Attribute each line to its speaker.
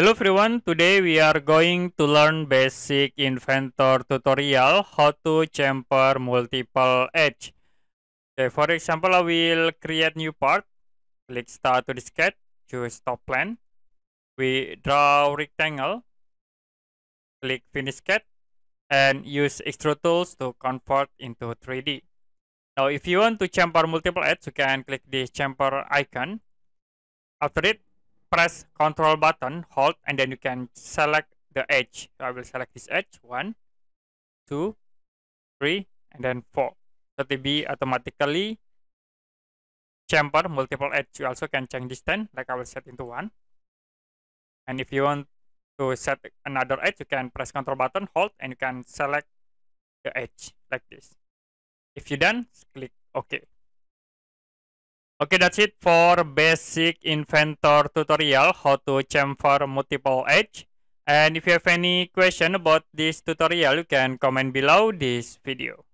Speaker 1: Hello everyone, today we are going to learn basic inventor tutorial how to chamfer multiple edge. Okay, for example, I will create new part. Click start to the sketch, choose top plan. We draw rectangle, click finish sketch, and use extrude tools to convert into 3D. Now, if you want to chamfer multiple edge, you can click the chamfer icon. After it, press control button, hold, and then you can select the edge. So I will select this edge, one, two, three, and then four. So will be automatically chamber multiple edge, you also can change distance, like I will set into one. And if you want to set another edge, you can press control button, hold, and you can select the edge like this. If you done, click OK. Okay, that's it for basic inventor tutorial, how to chamfer multiple edge. And if you have any question about this tutorial, you can comment below this video.